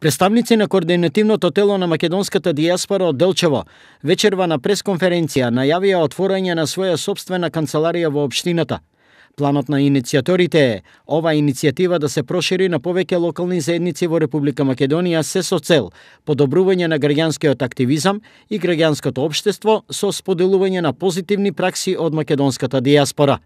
Представници на координативното тело на македонската диаспора од Делчево вечерва на пресконференција најавија отворање на своја собствена канцеларија во општината. Планот на иницијаторите е оваа иницијатива да се прошири на повеќе локални заедници во Република Македонија се со цел подобрување на граѓанскиот активизам и граѓанското општество со споделување на позитивни пракси од македонската диаспора.